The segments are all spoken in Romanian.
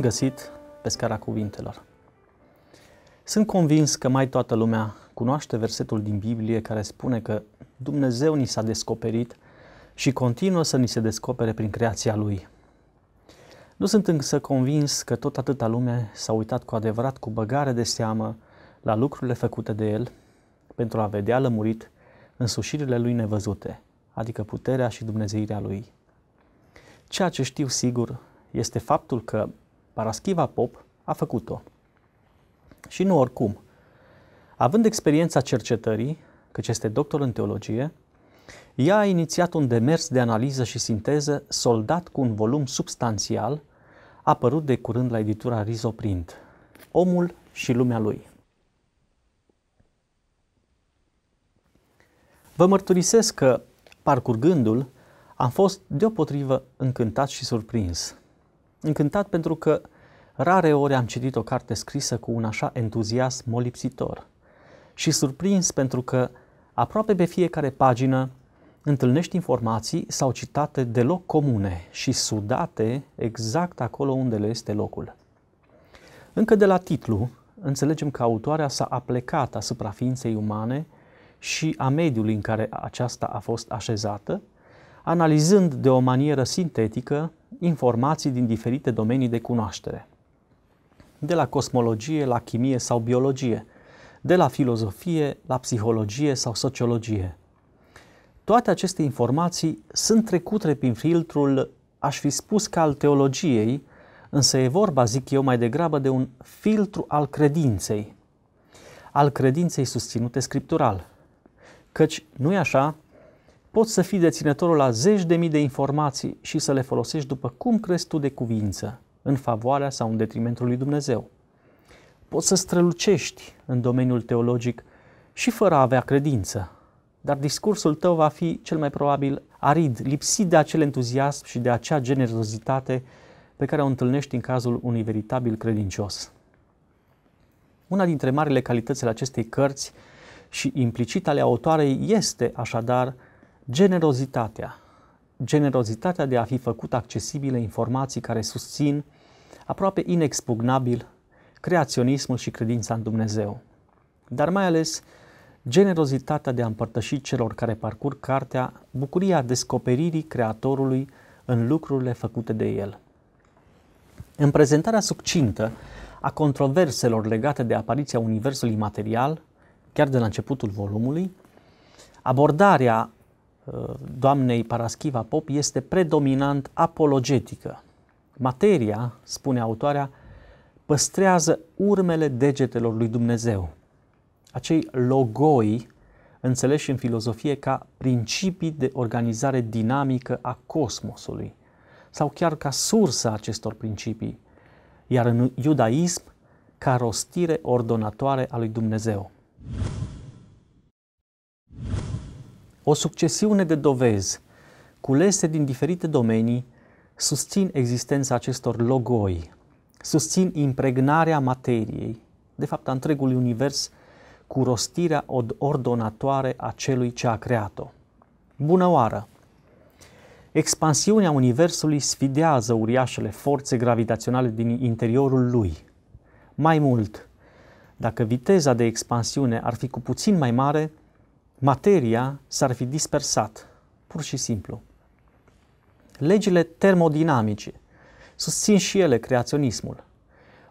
găsit pe scara cuvintelor! Sunt convins că mai toată lumea cunoaște versetul din Biblie care spune că Dumnezeu ni s-a descoperit și continuă să ni se descopere prin creația Lui. Nu sunt însă convins că tot atâta lume s-a uitat cu adevărat cu băgare de seamă la lucrurile făcute de El pentru a vedea lămurit însușirile Lui nevăzute, adică puterea și dumnezeirea Lui. Ceea ce știu sigur este faptul că Paraschiva Pop a făcut-o. Și nu oricum. Având experiența cercetării, căci este doctor în teologie, ea a inițiat un demers de analiză și sinteză soldat cu un volum substanțial apărut de curând la editura Rizoprint, Omul și lumea lui. Vă mărturisesc că, parcurgându-l, am fost deopotrivă încântat și surprins – încântat pentru că rare ori am citit o carte scrisă cu un așa entuziasm molipsitor și surprins pentru că aproape pe fiecare pagină întâlnești informații sau citate deloc comune și sudate exact acolo unde le este locul. Încă de la titlu, înțelegem că autoarea s-a aplecat asupra ființei umane și a mediului în care aceasta a fost așezată analizând de o manieră sintetică informații din diferite domenii de cunoaștere, de la cosmologie la chimie sau biologie, de la filozofie la psihologie sau sociologie. Toate aceste informații sunt trecute prin filtrul, aș fi spus, ca al teologiei, însă e vorba, zic eu, mai degrabă de un filtru al credinței, al credinței susținute scriptural. Căci, nu-i așa, Poți să fii deținătorul la zeci de mii de informații și să le folosești după cum crezi tu de cuvință, în favoarea sau în detrimentul lui Dumnezeu. Poți să strălucești în domeniul teologic și fără a avea credință, dar discursul tău va fi cel mai probabil arid, lipsit de acel entuziasm și de acea generozitate pe care o întâlnești în cazul unui veritabil credincios. Una dintre marile calitățile acestei cărți și implicit ale autoarei este, așadar, Generozitatea. Generozitatea de a fi făcut accesibile informații care susțin aproape inexpugnabil creaționismul și credința în Dumnezeu, dar mai ales generozitatea de a împărtăși celor care parcurg cartea bucuria descoperirii Creatorului în lucrurile făcute de el. În prezentarea succintă a controverselor legate de apariția Universului material, chiar de la începutul volumului, abordarea doamnei Paraschiva Pop este predominant apologetică. Materia, spune autoarea, păstrează urmele degetelor lui Dumnezeu. Acei logoi, înțeleși în filozofie ca principii de organizare dinamică a cosmosului, sau chiar ca sursa acestor principii, iar în iudaism, ca rostire ordonatoare a lui Dumnezeu. O succesiune de dovezi culese din diferite domenii susțin existența acestor logoi, susțin impregnarea materiei, de fapt a întregului univers, cu rostirea ordonatoare a celui ce a creat-o. Bună oară! Expansiunea Universului sfidează uriașele forțe gravitaționale din interiorul lui. Mai mult, dacă viteza de expansiune ar fi cu puțin mai mare, materia s-ar fi dispersat, pur și simplu. Legile termodinamice susțin și ele creaționismul,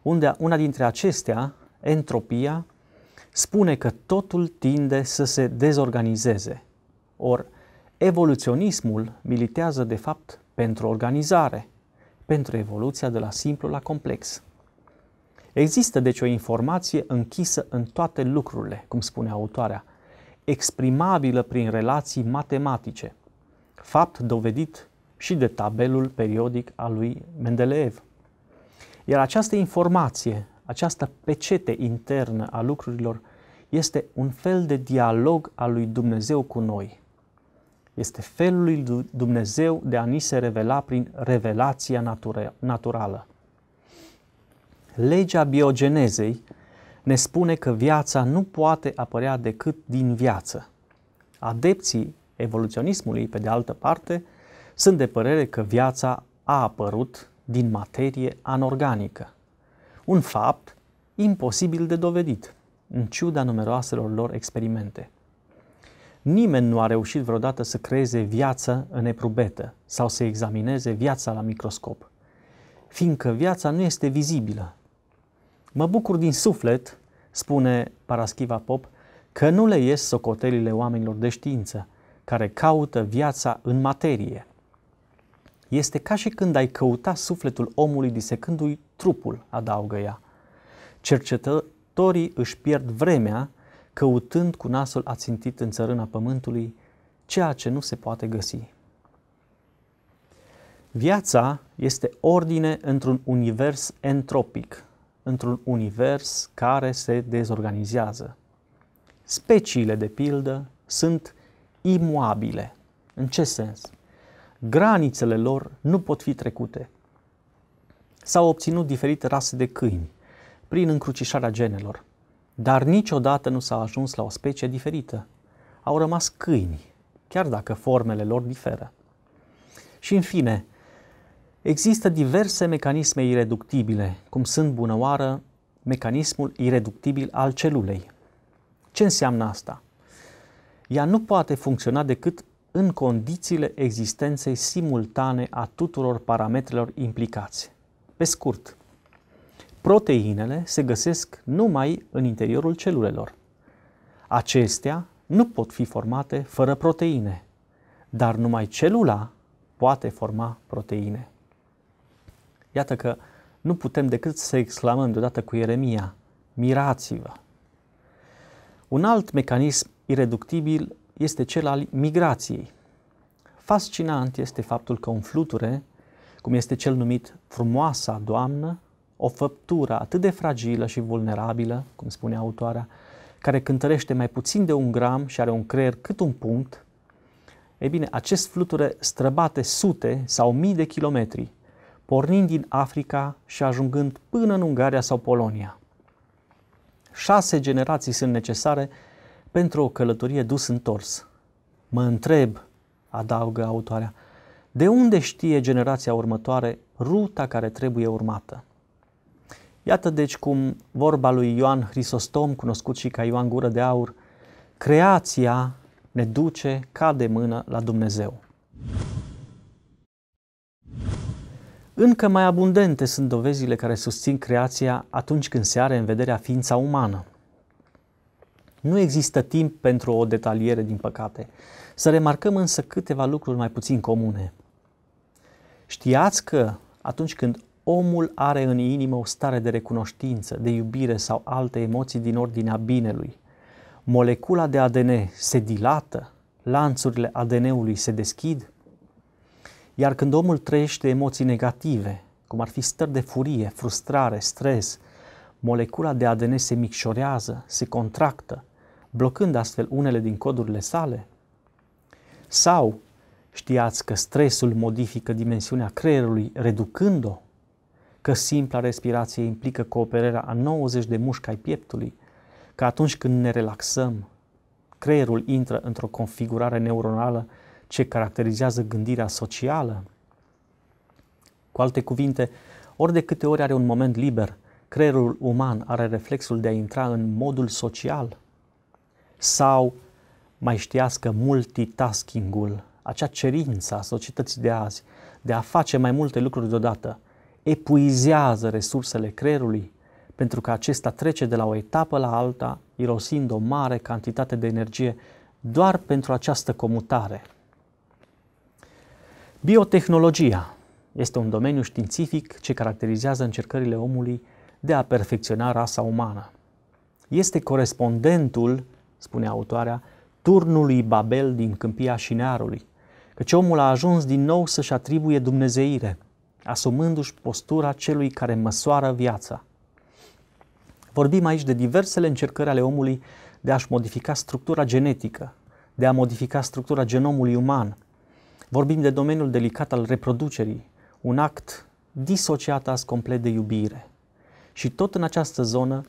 unde una dintre acestea, entropia, spune că totul tinde să se dezorganizeze. Or, evoluționismul militează de fapt pentru organizare, pentru evoluția de la simplu la complex. Există deci o informație închisă în toate lucrurile, cum spune autoarea, exprimabilă prin relații matematice, fapt dovedit și de tabelul periodic al lui Mendeleev. Iar această informație, această pecete internă a lucrurilor, este un fel de dialog al lui Dumnezeu cu noi. Este felul lui Dumnezeu de a ni se revela prin revelația natura- naturală. Legea biogenezei ne spune că viața nu poate apărea decât din viață. Adepții evoluționismului, pe de altă parte, sunt de părere că viața a apărut din materie anorganică. Un fapt imposibil de dovedit, în ciuda numeroaselor lor experimente. Nimeni nu a reușit vreodată să creeze viață în eprubetă sau să examineze viața la microscop, fiindcă viața nu este vizibilă. Mă bucur din suflet spune Paraschiva Pop, că nu le ies socotelile oamenilor de știință, care caută viața în materie. Este ca și când ai căuta sufletul omului disecându-i trupul, adaugă ea. Cercetătorii își pierd vremea căutând cu nasul ațintit în țărâna pământului ceea ce nu se poate găsi. Viața este ordine într-un univers entropic, într-un univers care se dezorganizează. Speciile, de pildă, sunt imuabile. În ce sens? Granițele lor nu pot fi trecute. S-au obținut diferite rase de câini prin încrucișarea genelor, dar niciodată nu s-a ajuns la o specie diferită. Au rămas câini, chiar dacă formele lor diferă. Și în fine, Există diverse mecanisme ireductibile, cum sunt bunăoară mecanismul ireductibil al celulei. Ce înseamnă asta? Ea nu poate funcționa decât în condițiile existenței simultane a tuturor parametrilor implicați. Pe scurt, proteinele se găsesc numai în interiorul celulelor. Acestea nu pot fi formate fără proteine, dar numai celula poate forma proteine. Iată că nu putem decât să exclamăm deodată cu Ieremia, mirați-vă! Un alt mecanism ireductibil este cel al migrației. Fascinant este faptul că un fluture, cum este cel numit frumoasa doamnă, o făptură atât de fragilă și vulnerabilă, cum spune autoarea, care cântărește mai puțin de un gram și are un creier cât un punct, e bine, acest fluture străbate sute sau mii de kilometri pornind din Africa și ajungând până în Ungaria sau Polonia. Șase generații sunt necesare pentru o călătorie dus întors. Mă întreb, adaugă autoarea, de unde știe generația următoare ruta care trebuie urmată? Iată deci cum vorba lui Ioan Hrisostom, cunoscut și ca Ioan Gură de Aur, creația ne duce ca de mână la Dumnezeu. Încă mai abundente sunt dovezile care susțin creația atunci când se are în vederea ființa umană. Nu există timp pentru o detaliere, din păcate. Să remarcăm însă câteva lucruri mai puțin comune. Știați că atunci când omul are în inimă o stare de recunoștință, de iubire sau alte emoții din ordinea binelui, molecula de ADN se dilată, lanțurile ADN-ului se deschid, iar când omul trăiește emoții negative, cum ar fi stări de furie, frustrare, stres, molecula de ADN se micșorează, se contractă, blocând astfel unele din codurile sale? Sau știați că stresul modifică dimensiunea creierului, reducând-o? Că simpla respirație implică cooperarea a 90 de mușchi ai pieptului? Că atunci când ne relaxăm, creierul intră într-o configurare neuronală ce caracterizează gândirea socială. Cu alte cuvinte, ori de câte ori are un moment liber, creierul uman are reflexul de a intra în modul social. Sau mai știască multitasking-ul, acea cerință a societății de azi de a face mai multe lucruri deodată, epuizează resursele creierului pentru că acesta trece de la o etapă la alta, irosind o mare cantitate de energie doar pentru această comutare. Biotehnologia este un domeniu științific ce caracterizează încercările omului de a perfecționa rasa umană. Este corespondentul, spune autoarea, turnului Babel din câmpia Șinearului, căci omul a ajuns din nou să-și atribuie dumnezeire, asumându-și postura celui care măsoară viața. Vorbim aici de diversele încercări ale omului de a-și modifica structura genetică, de a modifica structura genomului uman – Vorbim de domeniul delicat al reproducerii, un act disociat azi complet de iubire. Și tot în această zonă,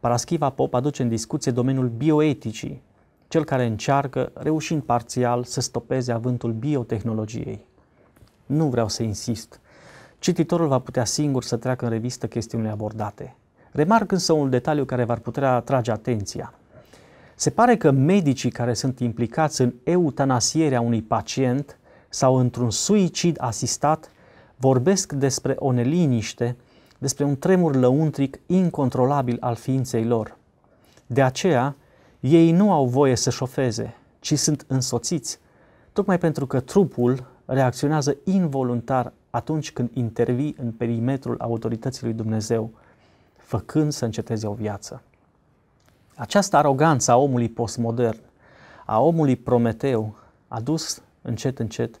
Paraschiva Pop aduce în discuție domeniul bioeticii, cel care încearcă, reușind parțial, să stopeze avântul biotehnologiei. Nu vreau să insist. Cititorul va putea singur să treacă în revistă chestiunile abordate. Remarc însă un detaliu care v-ar putea atrage atenția. Se pare că medicii care sunt implicați în eutanasierea unui pacient sau într-un suicid asistat, vorbesc despre o neliniște, despre un tremur lăuntric incontrolabil al ființei lor. De aceea, ei nu au voie să șofeze, ci sunt însoțiți, tocmai pentru că trupul reacționează involuntar atunci când intervii în perimetrul autorității lui Dumnezeu, făcând să înceteze o viață. Această aroganță a omului postmodern, a omului Prometeu, a dus încet, încet,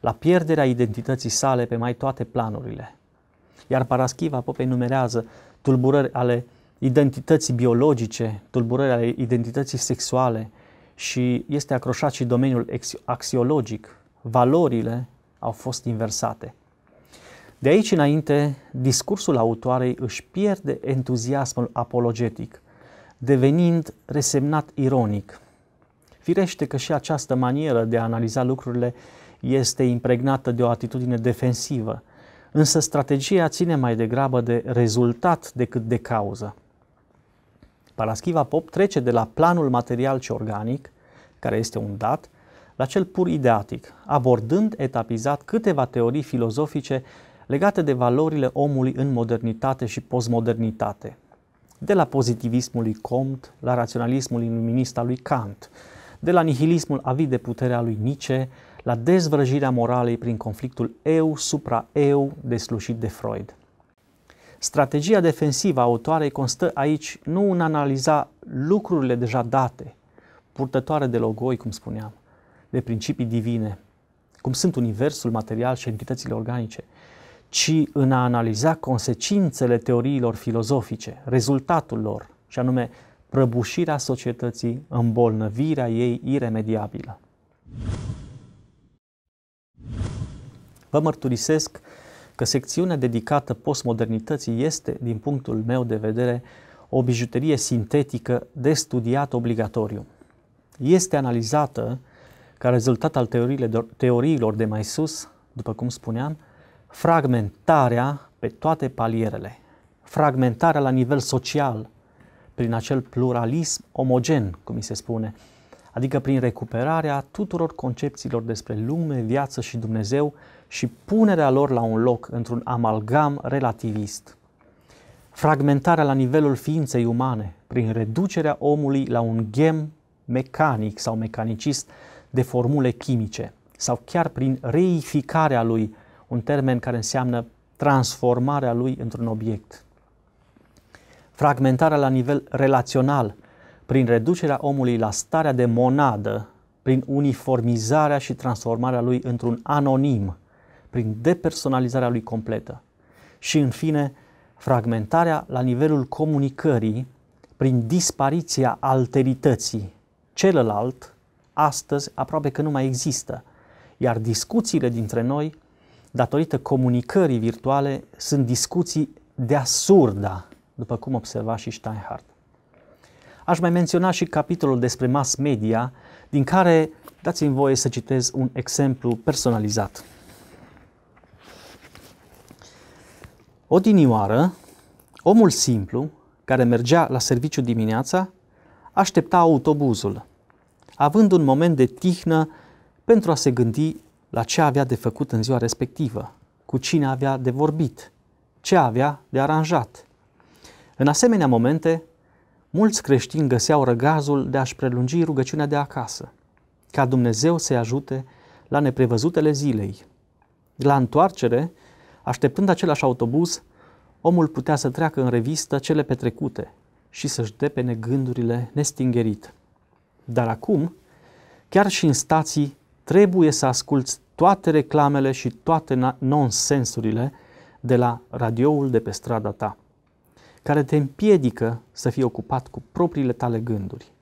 la pierderea identității sale pe mai toate planurile. Iar Paraschiva Popei numerează tulburări ale identității biologice, tulburări ale identității sexuale și este acroșat și domeniul axiologic. Valorile au fost inversate. De aici înainte, discursul autoarei își pierde entuziasmul apologetic, devenind resemnat ironic – Firește că și această manieră de a analiza lucrurile este impregnată de o atitudine defensivă, însă strategia ține mai degrabă de rezultat decât de cauză. Paraschiva Pop trece de la planul material și organic, care este un dat, la cel pur ideatic, abordând etapizat câteva teorii filozofice legate de valorile omului în modernitate și postmodernitate, de la lui Comte la raționalismul iluminist al lui Kant, de la nihilismul avid de puterea lui Nietzsche, la dezvrăjirea moralei prin conflictul eu-supra-eu deslușit de Freud. Strategia defensivă a autoarei constă aici nu în analiza lucrurile deja date, purtătoare de logoi, cum spuneam, de principii divine, cum sunt universul material și entitățile organice, ci în a analiza consecințele teoriilor filozofice, rezultatul lor, și anume prăbușirea societății, îmbolnăvirea ei iremediabilă. Vă mărturisesc că secțiunea dedicată postmodernității este, din punctul meu de vedere, o bijuterie sintetică de studiat obligatoriu. Este analizată ca rezultat al teoriilor de mai sus, după cum spuneam, fragmentarea pe toate palierele, fragmentarea la nivel social, prin acel pluralism omogen, cum mi se spune, adică prin recuperarea tuturor concepțiilor despre lume, viață și Dumnezeu și punerea lor la un loc într-un amalgam relativist. Fragmentarea la nivelul ființei umane, prin reducerea omului la un gem mecanic sau mecanicist de formule chimice, sau chiar prin reificarea lui, un termen care înseamnă transformarea lui într-un obiect fragmentarea la nivel relațional, prin reducerea omului la starea de monadă, prin uniformizarea și transformarea lui într-un anonim, prin depersonalizarea lui completă. Și, în fine, fragmentarea la nivelul comunicării, prin dispariția alterității. Celălalt, astăzi, aproape că nu mai există, iar discuțiile dintre noi, datorită comunicării virtuale, sunt discuții de asurda după cum observa și Steinhardt. Aș mai menționa și capitolul despre mass media, din care dați-mi voie să citez un exemplu personalizat. O dinioară, omul simplu, care mergea la serviciu dimineața, aștepta autobuzul, având un moment de tihnă pentru a se gândi la ce avea de făcut în ziua respectivă, cu cine avea de vorbit, ce avea de aranjat, în asemenea momente, mulți creștini găseau răgazul de a-și prelungi rugăciunea de acasă, ca Dumnezeu să-i ajute la neprevăzutele zilei. La întoarcere, așteptând același autobuz, omul putea să treacă în revistă cele petrecute și să-și depene gândurile nestingerit. Dar acum, chiar și în stații, trebuie să asculți toate reclamele și toate nonsensurile de la radioul de pe strada ta care te împiedică să fii ocupat cu propriile tale gânduri.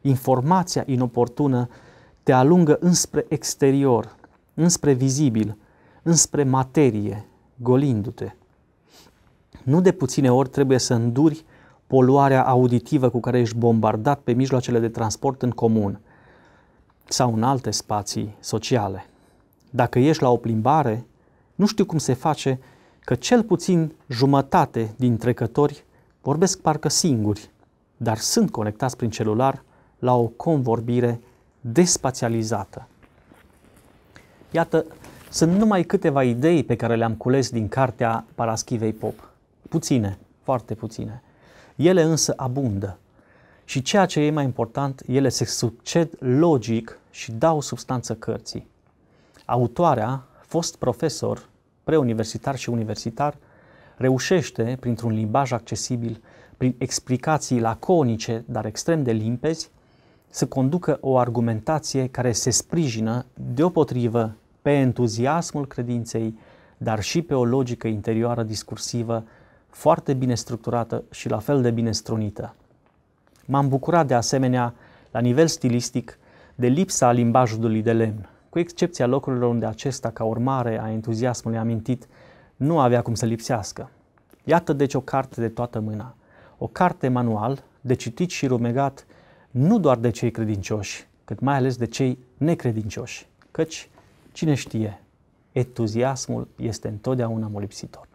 Informația inoportună te alungă înspre exterior, înspre vizibil, înspre materie, golindu-te. Nu de puține ori trebuie să înduri poluarea auditivă cu care ești bombardat pe mijloacele de transport în comun sau în alte spații sociale. Dacă ești la o plimbare, nu știu cum se face că cel puțin jumătate din trecători vorbesc parcă singuri, dar sunt conectați prin celular la o convorbire despațializată. Iată, sunt numai câteva idei pe care le-am cules din cartea Paraschivei Pop. Puține, foarte puține. Ele însă abundă. Și ceea ce e mai important, ele se succed logic și dau substanță cărții. Autoarea, fost profesor preuniversitar și universitar, reușește, printr-un limbaj accesibil, prin explicații laconice, dar extrem de limpezi, să conducă o argumentație care se sprijină deopotrivă pe entuziasmul credinței, dar și pe o logică interioară discursivă foarte bine structurată și la fel de bine strunită. M-am bucurat de asemenea, la nivel stilistic, de lipsa limbajului de lemn cu excepția locurilor unde acesta, ca urmare a entuziasmului amintit, nu avea cum să lipsească. Iată deci o carte de toată mâna, o carte manual de citit și rumegat nu doar de cei credincioși, cât mai ales de cei necredincioși, căci, cine știe, entuziasmul este întotdeauna molipsitor.